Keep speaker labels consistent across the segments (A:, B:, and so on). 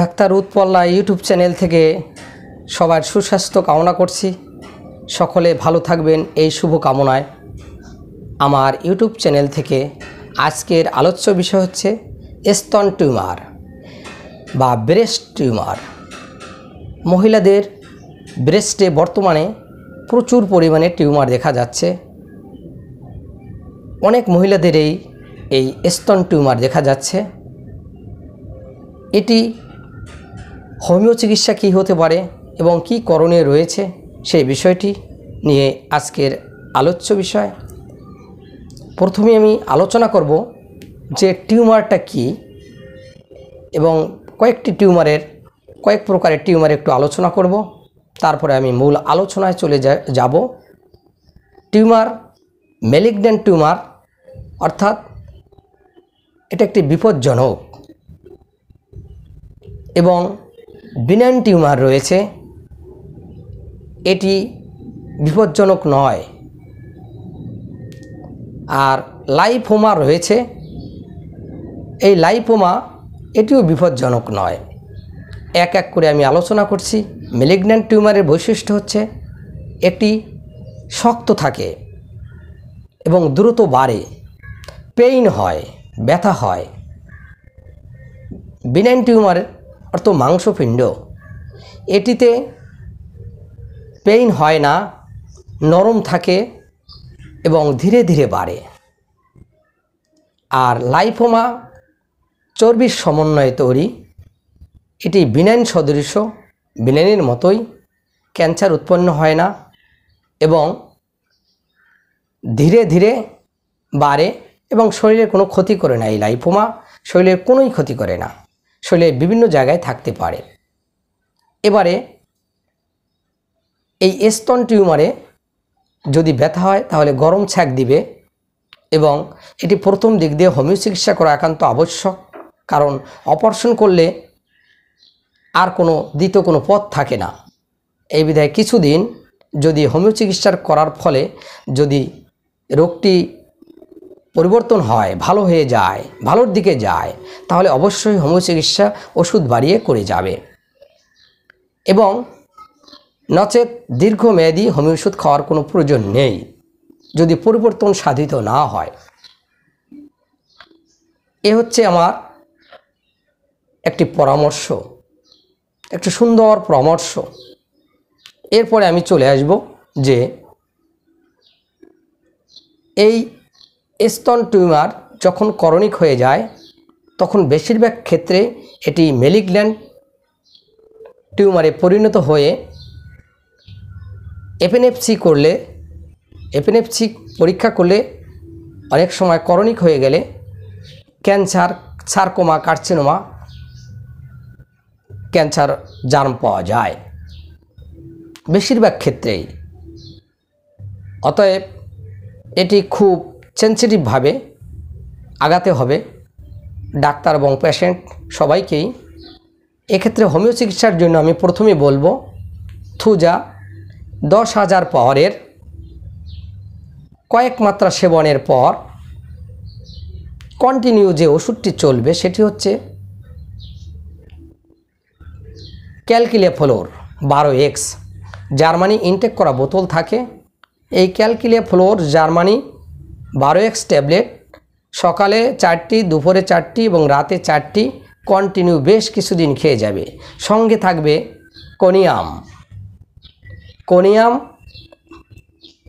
A: doctor উৎপল্লা YouTube channel থেকে সবার সুস্বাস্থ্য কামনা করছি সকলে ভালো থাকবেন এই শুভ কামনায় আমার ইউটিউব চ্যানেল থেকে আজকের আলোচ্য বিষয় হচ্ছে স্তন টিউমার বা ব্রেস্ট টিউমার মহিলাদের ব্রেস্টে বর্তমানে প্রচুর পরিমাণে টিউমার দেখা যাচ্ছে অনেক মহিলাদের এই এই স্তন টিউমার দেখা যাচ্ছে এটি হোমিও চিকিৎসা কী হতে পারে এবং কি করণীয় রয়েছে সেই বিষয়টি নিয়ে আজকের আলোচ্য বিষয় প্রথমে আমি আলোচনা করব যে টিউমারটা কি এবং কয়েকটি টিউমারের কয়েক প্রকারের টিউমার একটু আলোচনা করব তারপরে আমি মূল আলোচনায় চলে যাব টিউমার ম্যালিগন্যান্ট টিউমার অর্থাৎ এটা একটি বিপজ্জনক এবং বিনান টিউমার রয়েছে এটি বিপজ্জনক নয় আর লাইফোমা রয়েছে এই লাইফোমা এটিও বিপজ্জনক নয় এক এক করে আমি আলোচনা করছি মেলিগন্যান্ট টিউমারের বৈশিষ্ট্য হচ্ছে এটি শক্ত থাকে এবং দ্রুত বাড়ে পেইন হয় ব্যথা হয় বিনাইন টিউমারের অর্থ মাংসপিণ্ড এটিতে পেইন হয় না নরম থাকে এবং ধীরে ধীরে বাড়ে আর লাইফোমা চর্বির সমন্বয়ে তৈরি এটি বিনাইন সদৃশ বিনাইনের মতোই ক্যান্সার উৎপন্ন হয় না এবং ধীরে ধীরে বাড়ে এবং শরীরে কোনো ক্ষতি করে না এই লাইফোমা শরীরের কোনোই ক্ষতি করে না শরীরের বিভিন্ন জায়গায় থাকতে পারে এবারে এই স্তন টিউমারে যদি ব্যথা হয় তাহলে গরম ছ্যাক দিবে এবং এটি প্রথম দিক দিয়ে হোমিও চিকিৎসা করা একান্ত আবশ্যক কারণ অপারেশন করলে আর কোনো দ্বিতীয় কোনো পথ থাকে না এই বিধায় কিছুদিন যদি হোমিও চিকিৎসার করার ফলে যদি রোগটি পরিবর্তন হয় ভালো হয়ে যায় ভালোর দিকে যায় তাহলে অবশ্যই হোমিওচিকিৎসা চিকিৎসা ওষুধ বাড়িয়ে করে যাবে এবং নচেত দীর্ঘমেয়াদি হোমিও ওষুধ খাওয়ার কোনো প্রয়োজন নেই যদি পরিবর্তন সাধিত না হয় এ হচ্ছে আমার একটি পরামর্শ একটি সুন্দর পরামর্শ এরপরে আমি চলে আসব যে এই স্তন টিউমার যখন করণিক হয়ে যায় তখন বেশিরভাগ ক্ষেত্রে এটি মেলিগ্ল্যান্ড টিউমারে পরিণত হয়ে এপেনএফসি করলে এপেনএফসি পরীক্ষা করলে অনেক সময় করণিক হয়ে গেলে cancer sarcoma carcinoma cancer germ পাওয়া যায় বেশিরভাগ ক্ষেত্রেই অতএব এটি খুব সেন্সিটিভভাবে আগাতে হবে ডাক্তার এবং পেশেন্ট সবাইকেই এক্ষেত্রে হোমিও চিকিৎসার জন্য আমি প্রথমে বলবো থুজা দশ হাজার পাওয়ারের কয়েক মাত্রা সেবনের পর কন্টিনিউ যে ওষুধটি চলবে সেটি হচ্ছে ক্যালকিলেফ্লোর বারো এক্স জার্মানি ইনটেক করা বোতল থাকে এই ক্যালকিলেফ্লোর জার্মানি বারো এক্স ট্যাবলেট সকালে চারটি দুপুরে চারটি এবং রাতে চারটি কন্টিনিউ বেশ কিছুদিন খেয়ে যাবে সঙ্গে থাকবে কোনিয়াম কোনিয়াম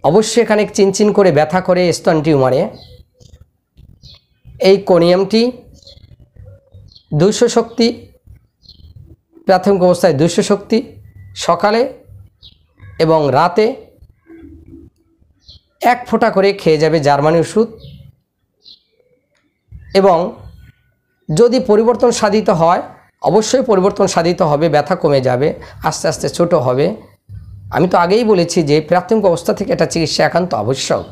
A: অবশ্যই এখানে চিনচিন করে ব্যথা করে স্তন টিউমারে এই কোনিয়ামটি দুশো শক্তি প্রাথমিক অবস্থায় দুশো শক্তি সকালে এবং রাতে এক ফোঁটা করে খেয়ে যাবে জার্মানি ওষুধ এবং যদি পরিবর্তন সাধিত হয় অবশ্যই পরিবর্তন সাধিত হবে ব্যথা কমে যাবে আস্তে আস্তে ছোট হবে আমি তো আগেই বলেছি যে প্রাথমিক অবস্থা থেকে এটা চিকিৎসা একান্ত আবশ্যক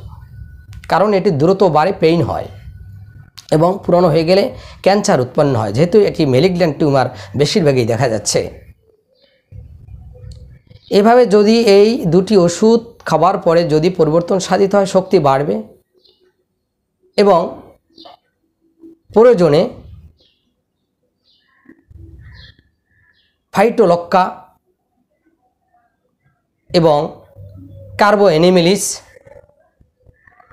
A: কারণ এটি দ্রুত বারে পেইন হয় এবং পুরনো হয়ে গেলে ক্যান্সার উৎপন্ন হয় যেহেতু এটি মেলিগ্ল্যান টিউমার বেশিরভাগই দেখা যাচ্ছে এভাবে যদি এই দুটি ওষুধ খাবার পরে যদি পরিবর্তন সাধিত হয় শক্তি বাড়বে এবং প্রয়োজনে ফাইটোলক্কা এবং কার্বো এনিমেলিস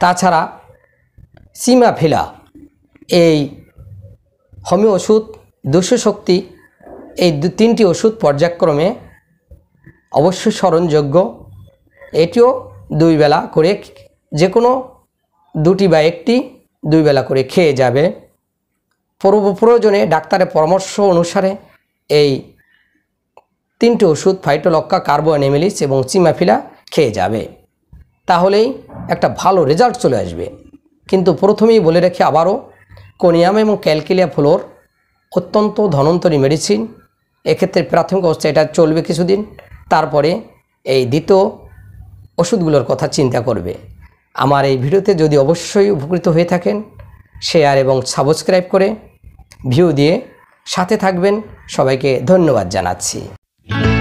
A: তাছাড়া সিমাফিলা এই হোমিও ওষুধ দুশো শক্তি এই দু তিনটি ওষুধ পর্যায়ক্রমে অবশ্যই স্মরণযোগ্য এটিও দুই বেলা করে যে কোনো দুটি বা একটি দুই বেলা করে খেয়ে যাবে পূর্ব প্রয়োজনে ডাক্তারের পরামর্শ অনুসারে এই তিনটি ওষুধ ফাইটোলক্কা কার্বো অ্যানিমেলিস এবং চিমাফিলা খেয়ে যাবে তাহলেই একটা ভালো রেজাল্ট চলে আসবে কিন্তু প্রথমেই বলে রেখে আবারও কোনিয়াম এবং ক্যালকিলিয়া ফ্লোর অত্যন্ত ধনন্তরী মেডিসিন এক্ষেত্রে প্রাথমিক অবস্থা এটা চলবে কিছুদিন তারপরে এই দ্বিতীয় ওষুধগুলোর কথা চিন্তা করবে আমার এই ভিডিওতে যদি অবশ্যই উপকৃত হয়ে থাকেন শেয়ার এবং সাবস্ক্রাইব করে ভিউ দিয়ে সাথে থাকবেন সবাইকে ধন্যবাদ জানাচ্ছি